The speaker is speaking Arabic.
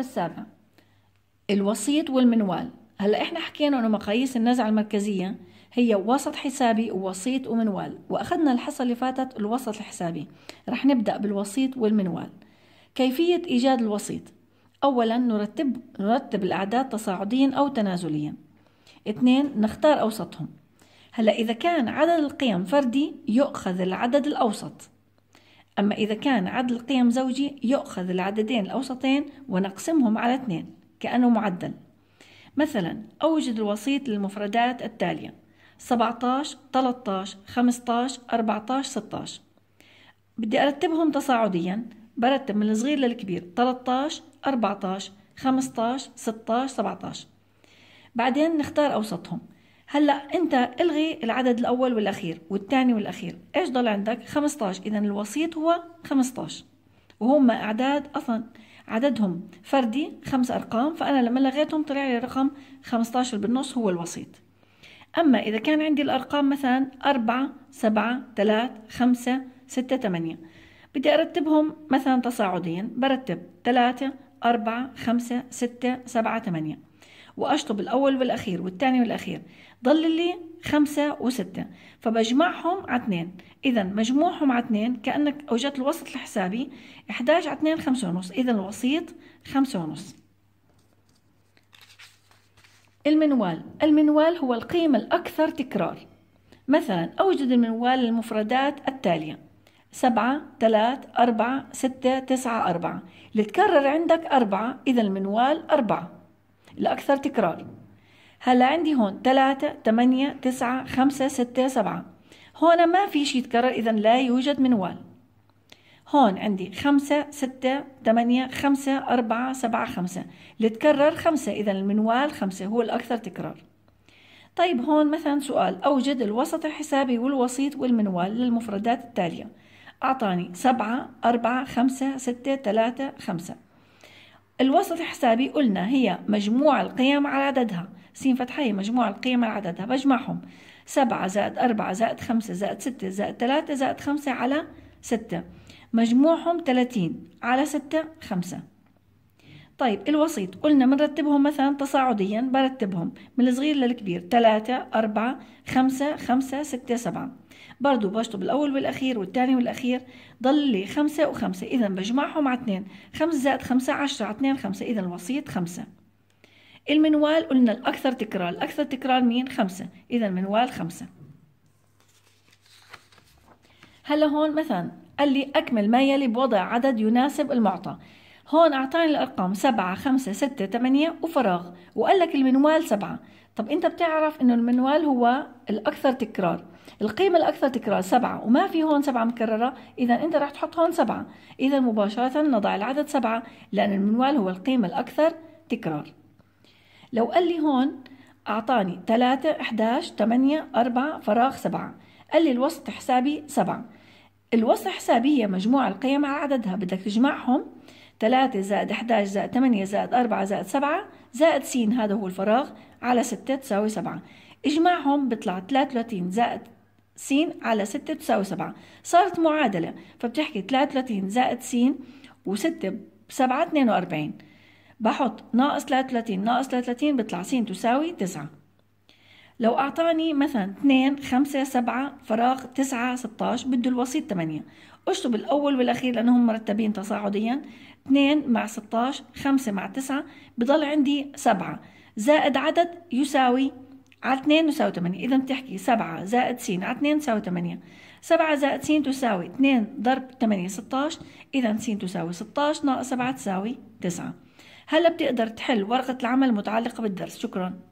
السابع الوسيط والمنوال هلا احنا حكينا انه مقاييس النزعه المركزيه هي وسط حسابي ووسيط ومنوال واخذنا الحصه اللي فاتت الوسط الحسابي رح نبدا بالوسيط والمنوال كيفيه ايجاد الوسيط اولا نرتب نرتب الاعداد تصاعديا او تنازليا اثنين نختار اوسطهم هلا اذا كان عدد القيم فردي يؤخذ العدد الاوسط أما إذا كان عدد القيم زوجي يؤخذ العددين الأوسطين ونقسمهم على اثنين كأنه معدل مثلا أوجد الوسيط للمفردات التالية 17 13 15 14 16 بدي أرتبهم تصاعديا برتب من الصغير للكبير 13 14 15 16 17 بعدين نختار أوسطهم هلا انت الغي العدد الاول والاخير والثاني والاخير ايش ضل عندك 15 اذا الوسيط هو 15 وهم اعداد اصلا عددهم فردي خمس ارقام فانا لما لغيتهم طلع لي رقم 15 بالنص هو الوسيط اما اذا كان عندي الارقام مثلا 4 7 3 5 6 8 بدي ارتبهم مثلا تصاعديا برتب 3 4 5 6 7 8 وأشطب الأول والأخير والثاني والأخير ضل لي خمسة وستة فبجمعهم على اثنين إذا مجموعهم على اثنين كأنك أوجدت الوسط لحسابي 11 على اثنين خمسة ونص إذا الوسيط خمسة ونص المنوال المنوال هو القيمة الأكثر تكرار مثلا أوجد المنوال للمفردات التالية سبعة ثلاث أربعة ستة تسعة أربعة اللي تكرر عندك أربعة إذا المنوال أربعة الأكثر تكرار هلا عندي هون 3 8 9 5 6 7 هون ما في شيء يتكرر إذا لا يوجد منوال هون عندي خمسة ستة 8 خمسة أربعة سبعة خمسة اللي تكرر خمسة إذا المنوال خمسة هو الأكثر تكرار طيب هون مثلا سؤال أوجد الوسط الحسابي والوسيط والمنوال للمفردات التالية أعطاني سبعة أربعة خمسة ستة 3 خمسة الوسط الحسابي قلنا هي مجموع القيم على عددها س فتحة هي مجموع القيم على عددها بجمعهم سبعة زائد أربعة زائد خمسة زائد ستة زائد ثلاثة زائد خمسة على ستة مجموعهم 30 على 6 5 طيب الوسيط قلنا بنرتبهم مثلا تصاعديا برتبهم من الصغير للكبير 3 أربعة خمسة خمسة ستة سبعة برضه بشطب الأول والأخير والثاني والأخير ضل لي خمسة وخمسة إذا بجمعهم على 2 5 زائد خمسة عشرة على اتنين خمسة إذا الوسيط خمسة المنوال قلنا الأكثر تكرار الأكثر تكرار مين خمسة إذا المنوال خمسة هلا هون مثلا قال لي أكمل ما يلي بوضع عدد يناسب المعطى هون أعطاني الأرقام 7 5 6 8 وفراغ وقال لك المنوال سبعة طب أنت بتعرف إنه المنوال هو الأكثر تكرار القيمة الأكثر تكرار سبعة وما في هون سبعة مكررة إذا أنت راح تحط هون سبعة إذا مباشرة نضع العدد سبعة لأن المنوال هو القيمة الأكثر تكرار لو قال لي هون أعطاني 3 11 8 4 فراغ 7 قال لي الوسط حسابي 7 الوسط حسابي هي مجموع القيم على عددها بدك تجمعهم 3 زائد 11 زائد 8 زائد 4 زائد 7 زائد س هذا هو الفراغ على 6 تساوي 7 اجمعهم بيطلع 33 زائد س على 6 تساوي 7 صارت معادلة فبتحكي 33 زائد س و6 7 42 بحط ناقص 33 ناقص 33 بيطلع س تساوي 9 لو أعطاني مثلا 2 5 7 فراغ 9 16 بده الوسيط 8 أشطب الأول والأخير لأنهم مرتبين تصاعديا 2 مع 16 5 مع 9 بضل عندي 7 زائد عدد يساوي على 2 يساوي 8 إذا بتحكي 7 زائد س على 2 يساوي 8 7 زائد س تساوي 2 ضرب 8 16 إذا س تساوي 16 ناقص 7 تساوي 9 هلا بتقدر تحل ورقة العمل المتعلقة بالدرس شكراً